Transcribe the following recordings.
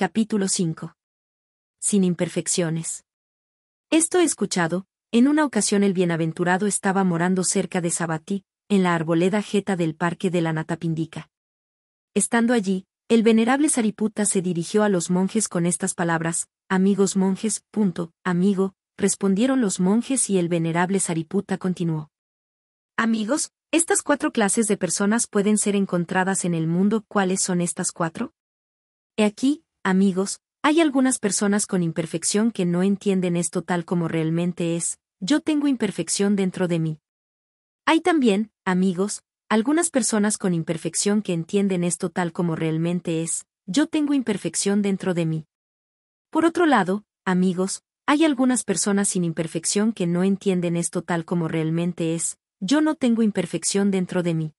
Capítulo 5. Sin imperfecciones. Esto he escuchado, en una ocasión el bienaventurado estaba morando cerca de Sabatí, en la arboleda jeta del parque de la Natapindica. Estando allí, el venerable Sariputta se dirigió a los monjes con estas palabras, amigos monjes, punto, amigo, respondieron los monjes y el venerable Sariputta continuó. Amigos, estas cuatro clases de personas pueden ser encontradas en el mundo. ¿Cuáles son estas cuatro? He aquí, Amigos, hay algunas personas con imperfección que no entienden esto tal como realmente es, yo tengo imperfección dentro de mí. Hay también, amigos, algunas personas con imperfección que entienden esto tal como realmente es, yo tengo imperfección dentro de mí. Por otro lado, amigos, hay algunas personas sin imperfección que no entienden esto tal como realmente es, yo no tengo imperfección dentro de mí.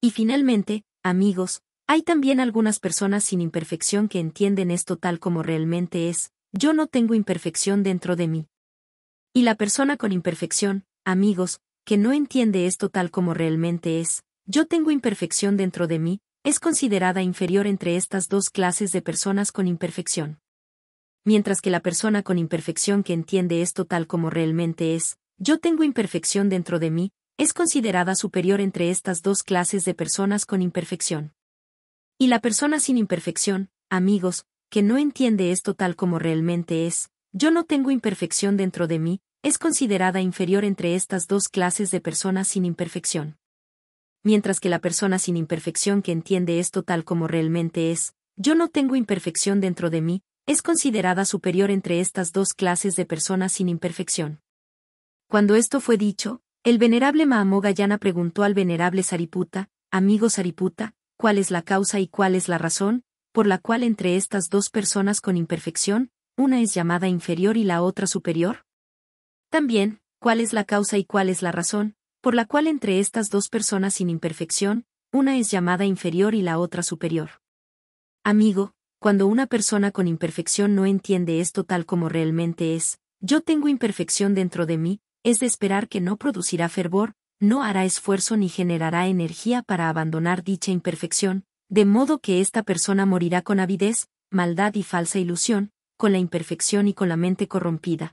Y finalmente, amigos, hay también algunas personas sin imperfección que entienden esto tal como realmente es, yo no tengo imperfección dentro de mí. Y la persona con imperfección, amigos, que no entiende esto tal como realmente es, yo tengo imperfección dentro de mí, es considerada inferior entre estas dos clases de personas con imperfección. Mientras que la persona con imperfección que entiende esto tal como realmente es, yo tengo imperfección dentro de mí, es considerada superior entre estas dos clases de personas con imperfección. Y la persona sin imperfección, amigos, que no entiende esto tal como realmente es, yo no tengo imperfección dentro de mí, es considerada inferior entre estas dos clases de personas sin imperfección. Mientras que la persona sin imperfección que entiende esto tal como realmente es, yo no tengo imperfección dentro de mí, es considerada superior entre estas dos clases de personas sin imperfección. Cuando esto fue dicho, el venerable Mahamogayana preguntó al venerable Sariputta, amigo Sariputta, cuál es la causa y cuál es la razón, por la cual entre estas dos personas con imperfección, una es llamada inferior y la otra superior? También, cuál es la causa y cuál es la razón, por la cual entre estas dos personas sin imperfección, una es llamada inferior y la otra superior. Amigo, cuando una persona con imperfección no entiende esto tal como realmente es, yo tengo imperfección dentro de mí, es de esperar que no producirá fervor, no hará esfuerzo ni generará energía para abandonar dicha imperfección, de modo que esta persona morirá con avidez, maldad y falsa ilusión, con la imperfección y con la mente corrompida.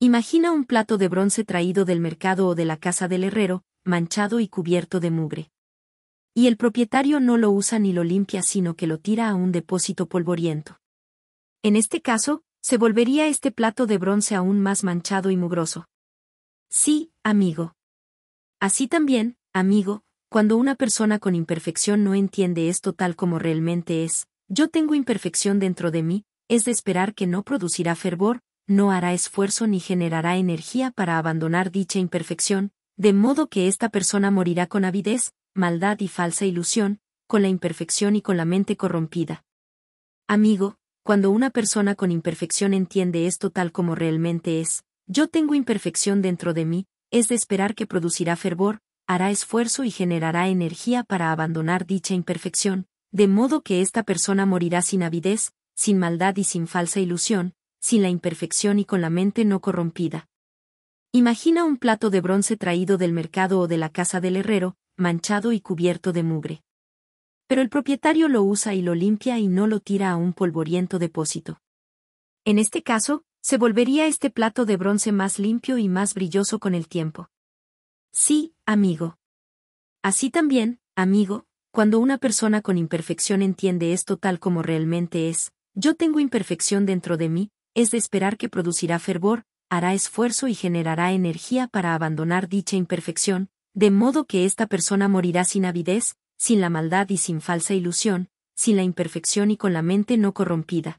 Imagina un plato de bronce traído del mercado o de la casa del herrero, manchado y cubierto de mugre. Y el propietario no lo usa ni lo limpia, sino que lo tira a un depósito polvoriento. En este caso, se volvería este plato de bronce aún más manchado y mugroso. Sí, amigo. Así también, amigo, cuando una persona con imperfección no entiende esto tal como realmente es, yo tengo imperfección dentro de mí, es de esperar que no producirá fervor, no hará esfuerzo ni generará energía para abandonar dicha imperfección, de modo que esta persona morirá con avidez, maldad y falsa ilusión, con la imperfección y con la mente corrompida. Amigo, cuando una persona con imperfección entiende esto tal como realmente es, yo tengo imperfección dentro de mí, es de esperar que producirá fervor, hará esfuerzo y generará energía para abandonar dicha imperfección, de modo que esta persona morirá sin avidez, sin maldad y sin falsa ilusión, sin la imperfección y con la mente no corrompida. Imagina un plato de bronce traído del mercado o de la casa del herrero, manchado y cubierto de mugre. Pero el propietario lo usa y lo limpia y no lo tira a un polvoriento depósito. En este caso, se volvería este plato de bronce más limpio y más brilloso con el tiempo. Sí, amigo. Así también, amigo, cuando una persona con imperfección entiende esto tal como realmente es, yo tengo imperfección dentro de mí, es de esperar que producirá fervor, hará esfuerzo y generará energía para abandonar dicha imperfección, de modo que esta persona morirá sin avidez, sin la maldad y sin falsa ilusión, sin la imperfección y con la mente no corrompida.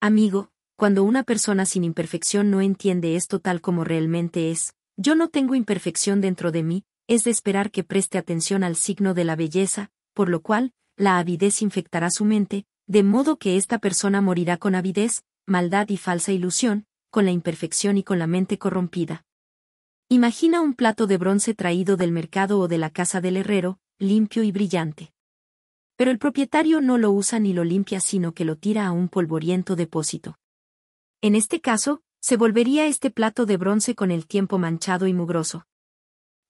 Amigo, cuando una persona sin imperfección no entiende esto tal como realmente es, yo no tengo imperfección dentro de mí, es de esperar que preste atención al signo de la belleza, por lo cual, la avidez infectará su mente, de modo que esta persona morirá con avidez, maldad y falsa ilusión, con la imperfección y con la mente corrompida. Imagina un plato de bronce traído del mercado o de la casa del herrero, limpio y brillante. Pero el propietario no lo usa ni lo limpia sino que lo tira a un polvoriento depósito. En este caso, se volvería este plato de bronce con el tiempo manchado y mugroso.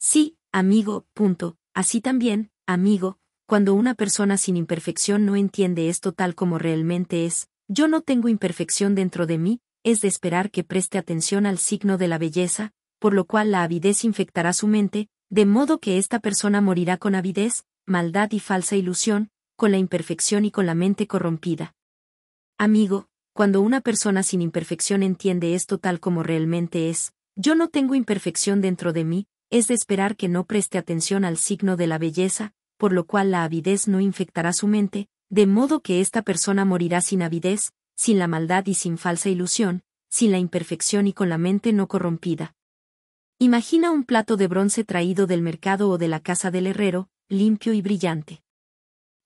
Sí, amigo, punto, así también, amigo, cuando una persona sin imperfección no entiende esto tal como realmente es, yo no tengo imperfección dentro de mí, es de esperar que preste atención al signo de la belleza, por lo cual la avidez infectará su mente, de modo que esta persona morirá con avidez, maldad y falsa ilusión, con la imperfección y con la mente corrompida. Amigo, cuando una persona sin imperfección entiende esto tal como realmente es, yo no tengo imperfección dentro de mí, es de esperar que no preste atención al signo de la belleza, por lo cual la avidez no infectará su mente, de modo que esta persona morirá sin avidez, sin la maldad y sin falsa ilusión, sin la imperfección y con la mente no corrompida. Imagina un plato de bronce traído del mercado o de la casa del herrero, limpio y brillante.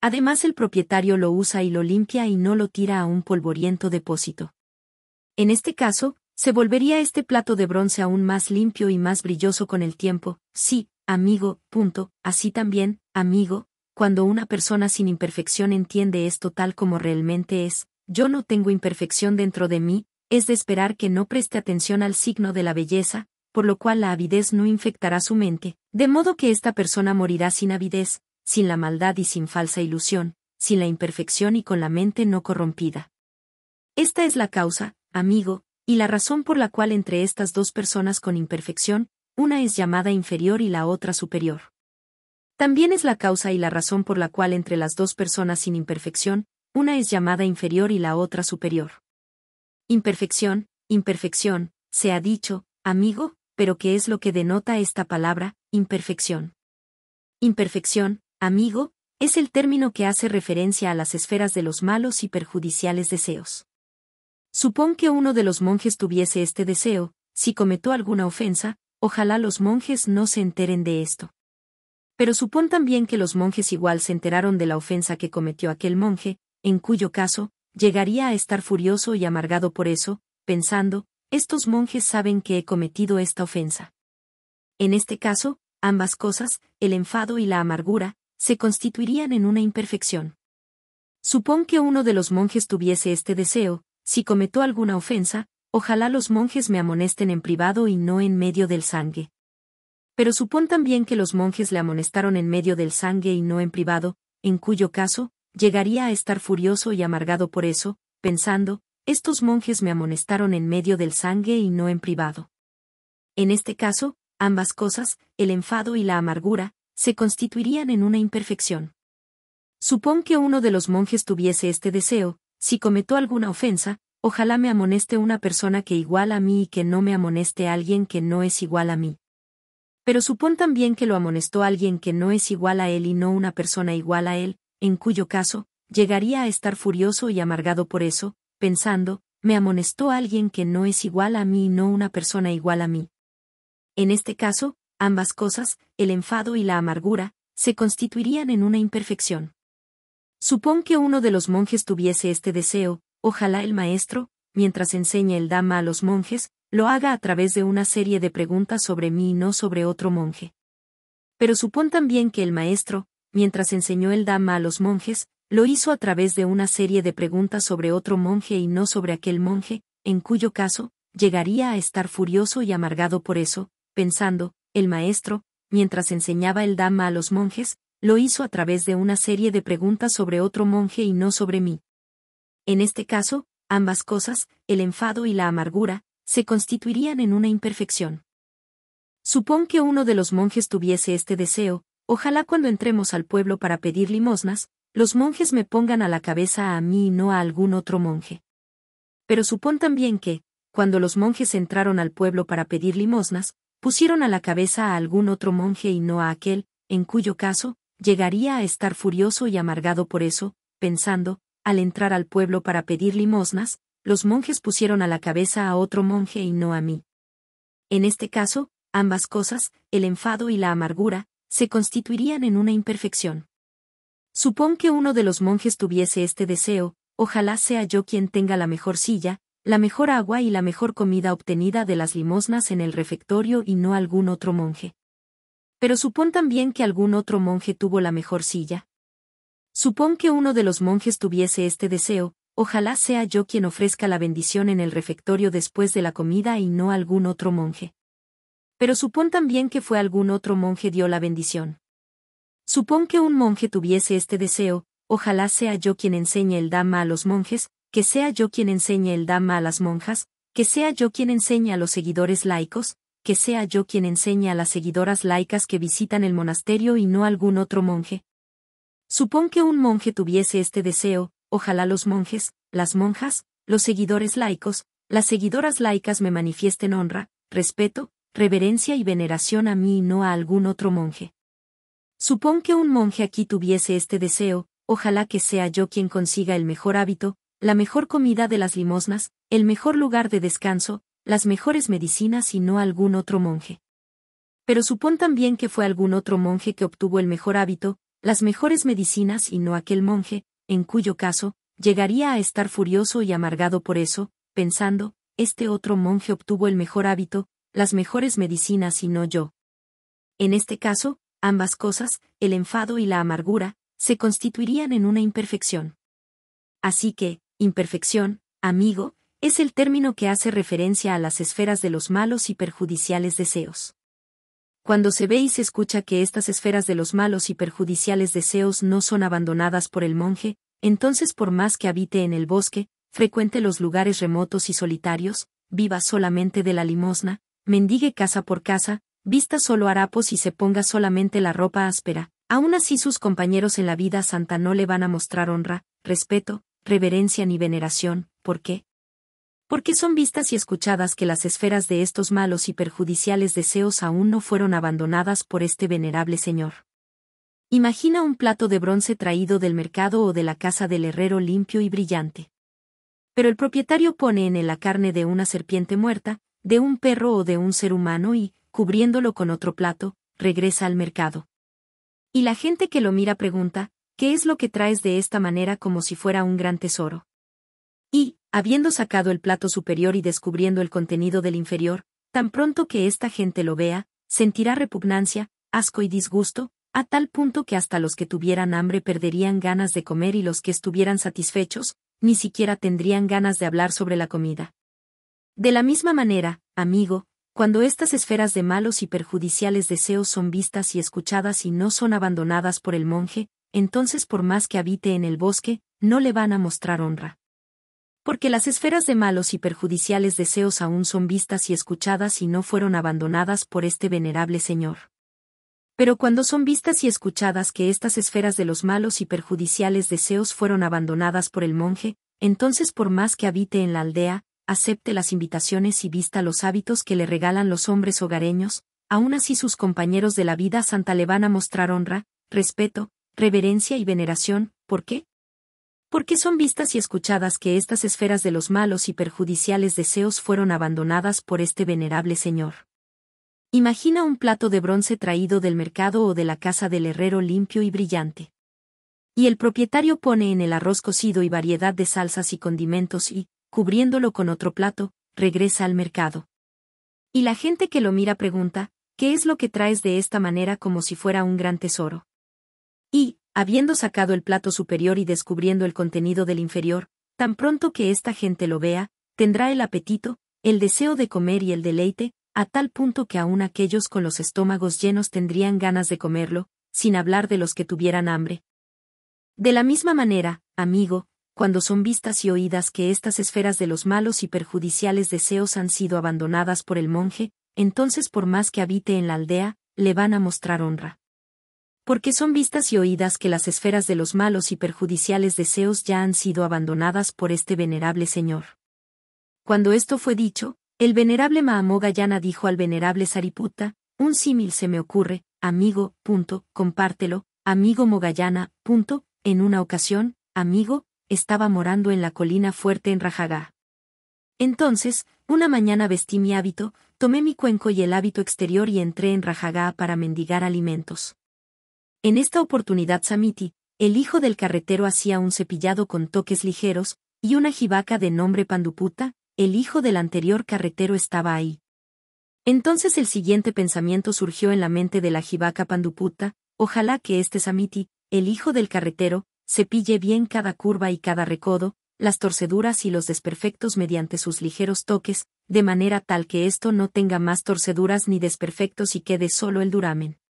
Además el propietario lo usa y lo limpia y no lo tira a un polvoriento depósito. En este caso, se volvería este plato de bronce aún más limpio y más brilloso con el tiempo, sí, amigo, punto, así también, amigo, cuando una persona sin imperfección entiende esto tal como realmente es, yo no tengo imperfección dentro de mí, es de esperar que no preste atención al signo de la belleza, por lo cual la avidez no infectará su mente, de modo que esta persona morirá sin avidez, sin la maldad y sin falsa ilusión, sin la imperfección y con la mente no corrompida. Esta es la causa, amigo, y la razón por la cual entre estas dos personas con imperfección, una es llamada inferior y la otra superior. También es la causa y la razón por la cual entre las dos personas sin imperfección, una es llamada inferior y la otra superior. Imperfección, imperfección, se ha dicho, amigo, pero ¿qué es lo que denota esta palabra, imperfección? Imperfección, Amigo, es el término que hace referencia a las esferas de los malos y perjudiciales deseos. Supón que uno de los monjes tuviese este deseo, si cometió alguna ofensa, ojalá los monjes no se enteren de esto. Pero supón también que los monjes igual se enteraron de la ofensa que cometió aquel monje, en cuyo caso, llegaría a estar furioso y amargado por eso, pensando, estos monjes saben que he cometido esta ofensa. En este caso, ambas cosas, el enfado y la amargura, se constituirían en una imperfección. Supón que uno de los monjes tuviese este deseo, si cometó alguna ofensa, ojalá los monjes me amonesten en privado y no en medio del sangre. Pero supón también que los monjes le amonestaron en medio del sangre y no en privado, en cuyo caso, llegaría a estar furioso y amargado por eso, pensando, estos monjes me amonestaron en medio del sangre y no en privado. En este caso, ambas cosas, el enfado y la amargura, se constituirían en una imperfección. Supón que uno de los monjes tuviese este deseo, si cometó alguna ofensa, ojalá me amoneste una persona que igual a mí y que no me amoneste alguien que no es igual a mí. Pero supón también que lo amonestó alguien que no es igual a él y no una persona igual a él, en cuyo caso, llegaría a estar furioso y amargado por eso, pensando, me amonestó alguien que no es igual a mí y no una persona igual a mí. En este caso, ambas cosas, el enfado y la amargura, se constituirían en una imperfección. Supón que uno de los monjes tuviese este deseo, ojalá el maestro, mientras enseña el dama a los monjes, lo haga a través de una serie de preguntas sobre mí y no sobre otro monje. Pero supón también que el maestro, mientras enseñó el dama a los monjes, lo hizo a través de una serie de preguntas sobre otro monje y no sobre aquel monje, en cuyo caso, llegaría a estar furioso y amargado por eso, pensando, el maestro, mientras enseñaba el dama a los monjes, lo hizo a través de una serie de preguntas sobre otro monje y no sobre mí. En este caso, ambas cosas, el enfado y la amargura, se constituirían en una imperfección. Supón que uno de los monjes tuviese este deseo, ojalá cuando entremos al pueblo para pedir limosnas, los monjes me pongan a la cabeza a mí y no a algún otro monje. Pero supón también que, cuando los monjes entraron al pueblo para pedir limosnas, pusieron a la cabeza a algún otro monje y no a aquel, en cuyo caso, llegaría a estar furioso y amargado por eso, pensando, al entrar al pueblo para pedir limosnas, los monjes pusieron a la cabeza a otro monje y no a mí. En este caso, ambas cosas, el enfado y la amargura, se constituirían en una imperfección. Supón que uno de los monjes tuviese este deseo, ojalá sea yo quien tenga la mejor silla, la mejor agua y la mejor comida obtenida de las limosnas en el refectorio y no algún otro monje. Pero supón también que algún otro monje tuvo la mejor silla. Supón que uno de los monjes tuviese este deseo, ojalá sea yo quien ofrezca la bendición en el refectorio después de la comida y no algún otro monje. Pero supón también que fue algún otro monje dio la bendición. Supón que un monje tuviese este deseo, ojalá sea yo quien enseñe el dama a los monjes, que sea yo quien enseñe el dama a las monjas, que sea yo quien enseñe a los seguidores laicos, que sea yo quien enseñe a las seguidoras laicas que visitan el monasterio y no algún otro monje. Supón que un monje tuviese este deseo, ojalá los monjes, las monjas, los seguidores laicos, las seguidoras laicas me manifiesten honra, respeto, reverencia y veneración a mí y no a algún otro monje. Supón que un monje aquí tuviese este deseo, ojalá que sea yo quien consiga el mejor hábito, la mejor comida de las limosnas, el mejor lugar de descanso, las mejores medicinas y no algún otro monje. Pero supón también que fue algún otro monje que obtuvo el mejor hábito, las mejores medicinas y no aquel monje, en cuyo caso, llegaría a estar furioso y amargado por eso, pensando, este otro monje obtuvo el mejor hábito, las mejores medicinas y no yo. En este caso, ambas cosas, el enfado y la amargura, se constituirían en una imperfección. Así que, Imperfección, amigo, es el término que hace referencia a las esferas de los malos y perjudiciales deseos. Cuando se ve y se escucha que estas esferas de los malos y perjudiciales deseos no son abandonadas por el monje, entonces por más que habite en el bosque, frecuente los lugares remotos y solitarios, viva solamente de la limosna, mendigue casa por casa, vista solo harapos y se ponga solamente la ropa áspera, aún así sus compañeros en la vida santa no le van a mostrar honra, respeto, reverencia ni veneración, ¿por qué? Porque son vistas y escuchadas que las esferas de estos malos y perjudiciales deseos aún no fueron abandonadas por este venerable señor. Imagina un plato de bronce traído del mercado o de la casa del herrero limpio y brillante. Pero el propietario pone en él la carne de una serpiente muerta, de un perro o de un ser humano y, cubriéndolo con otro plato, regresa al mercado. Y la gente que lo mira pregunta, ¿qué es lo que traes de esta manera como si fuera un gran tesoro? Y, habiendo sacado el plato superior y descubriendo el contenido del inferior, tan pronto que esta gente lo vea, sentirá repugnancia, asco y disgusto, a tal punto que hasta los que tuvieran hambre perderían ganas de comer y los que estuvieran satisfechos, ni siquiera tendrían ganas de hablar sobre la comida. De la misma manera, amigo, cuando estas esferas de malos y perjudiciales deseos son vistas y escuchadas y no son abandonadas por el monje, entonces por más que habite en el bosque, no le van a mostrar honra. Porque las esferas de malos y perjudiciales deseos aún son vistas y escuchadas y no fueron abandonadas por este venerable Señor. Pero cuando son vistas y escuchadas que estas esferas de los malos y perjudiciales deseos fueron abandonadas por el monje, entonces por más que habite en la aldea, acepte las invitaciones y vista los hábitos que le regalan los hombres hogareños, aún así sus compañeros de la vida santa le van a mostrar honra, respeto, reverencia y veneración, ¿por qué? Porque son vistas y escuchadas que estas esferas de los malos y perjudiciales deseos fueron abandonadas por este venerable señor. Imagina un plato de bronce traído del mercado o de la casa del herrero limpio y brillante. Y el propietario pone en el arroz cocido y variedad de salsas y condimentos y, cubriéndolo con otro plato, regresa al mercado. Y la gente que lo mira pregunta, ¿qué es lo que traes de esta manera como si fuera un gran tesoro? habiendo sacado el plato superior y descubriendo el contenido del inferior, tan pronto que esta gente lo vea, tendrá el apetito, el deseo de comer y el deleite, a tal punto que aún aquellos con los estómagos llenos tendrían ganas de comerlo, sin hablar de los que tuvieran hambre. De la misma manera, amigo, cuando son vistas y oídas que estas esferas de los malos y perjudiciales deseos han sido abandonadas por el monje, entonces por más que habite en la aldea, le van a mostrar honra porque son vistas y oídas que las esferas de los malos y perjudiciales deseos ya han sido abandonadas por este venerable señor. Cuando esto fue dicho, el venerable Mahamogayana dijo al venerable Sariputta, un símil se me ocurre, amigo, punto, compártelo, amigo Mogayana, punto, en una ocasión, amigo, estaba morando en la colina fuerte en Rajagá. Entonces, una mañana vestí mi hábito, tomé mi cuenco y el hábito exterior y entré en Rajagá para mendigar alimentos. En esta oportunidad Samiti, el hijo del carretero hacía un cepillado con toques ligeros, y una jibaca de nombre Panduputa, el hijo del anterior carretero estaba ahí. Entonces el siguiente pensamiento surgió en la mente de la jibaca Panduputa, ojalá que este Samiti, el hijo del carretero, cepille bien cada curva y cada recodo, las torceduras y los desperfectos mediante sus ligeros toques, de manera tal que esto no tenga más torceduras ni desperfectos y quede solo el duramen.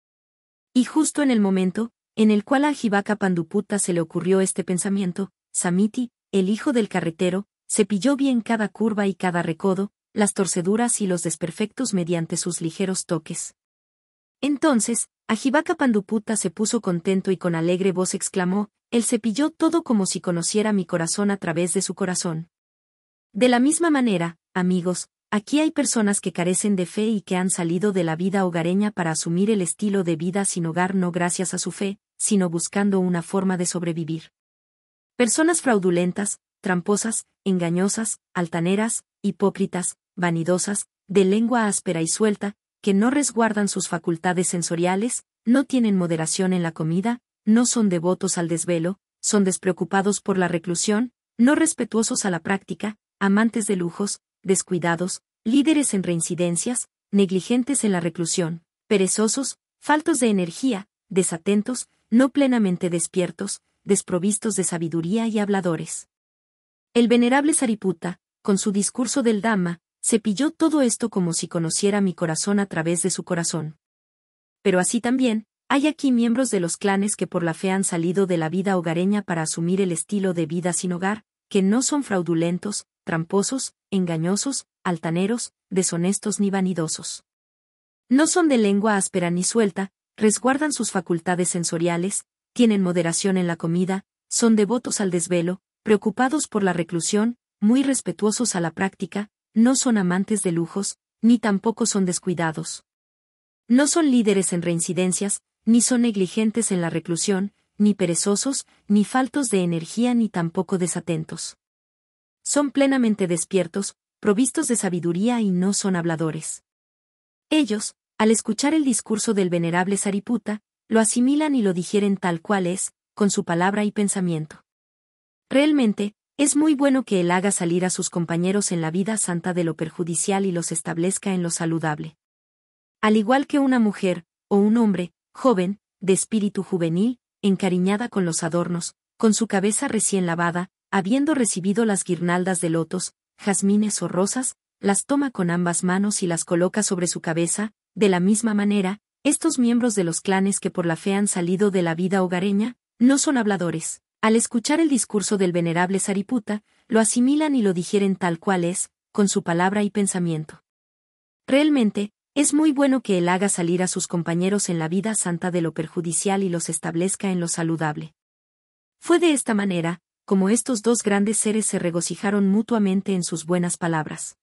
Y justo en el momento, en el cual a panduputa se le ocurrió este pensamiento, Samiti, el hijo del carretero, cepilló bien cada curva y cada recodo, las torceduras y los desperfectos mediante sus ligeros toques. Entonces, Ajibaka Panduputa se puso contento y con alegre voz exclamó, Él cepilló todo como si conociera mi corazón a través de su corazón. De la misma manera, amigos, Aquí hay personas que carecen de fe y que han salido de la vida hogareña para asumir el estilo de vida sin hogar no gracias a su fe, sino buscando una forma de sobrevivir. Personas fraudulentas, tramposas, engañosas, altaneras, hipócritas, vanidosas, de lengua áspera y suelta, que no resguardan sus facultades sensoriales, no tienen moderación en la comida, no son devotos al desvelo, son despreocupados por la reclusión, no respetuosos a la práctica, amantes de lujos, descuidados, líderes en reincidencias, negligentes en la reclusión, perezosos, faltos de energía, desatentos, no plenamente despiertos, desprovistos de sabiduría y habladores. El venerable Sariputta, con su discurso del Dhamma, cepilló todo esto como si conociera mi corazón a través de su corazón. Pero así también, hay aquí miembros de los clanes que por la fe han salido de la vida hogareña para asumir el estilo de vida sin hogar, que no son fraudulentos, tramposos, engañosos, altaneros, deshonestos ni vanidosos. No son de lengua áspera ni suelta, resguardan sus facultades sensoriales, tienen moderación en la comida, son devotos al desvelo, preocupados por la reclusión, muy respetuosos a la práctica, no son amantes de lujos, ni tampoco son descuidados. No son líderes en reincidencias, ni son negligentes en la reclusión, ni perezosos, ni faltos de energía ni tampoco desatentos son plenamente despiertos, provistos de sabiduría y no son habladores. Ellos, al escuchar el discurso del venerable Sariputa, lo asimilan y lo digieren tal cual es, con su palabra y pensamiento. Realmente, es muy bueno que él haga salir a sus compañeros en la vida santa de lo perjudicial y los establezca en lo saludable. Al igual que una mujer, o un hombre, joven, de espíritu juvenil, encariñada con los adornos, con su cabeza recién lavada, Habiendo recibido las guirnaldas de lotos, jazmines o rosas, las toma con ambas manos y las coloca sobre su cabeza, de la misma manera, estos miembros de los clanes que por la fe han salido de la vida hogareña, no son habladores. Al escuchar el discurso del venerable Sariputa, lo asimilan y lo digieren tal cual es, con su palabra y pensamiento. Realmente, es muy bueno que él haga salir a sus compañeros en la vida santa de lo perjudicial y los establezca en lo saludable. Fue de esta manera, como estos dos grandes seres se regocijaron mutuamente en sus buenas palabras.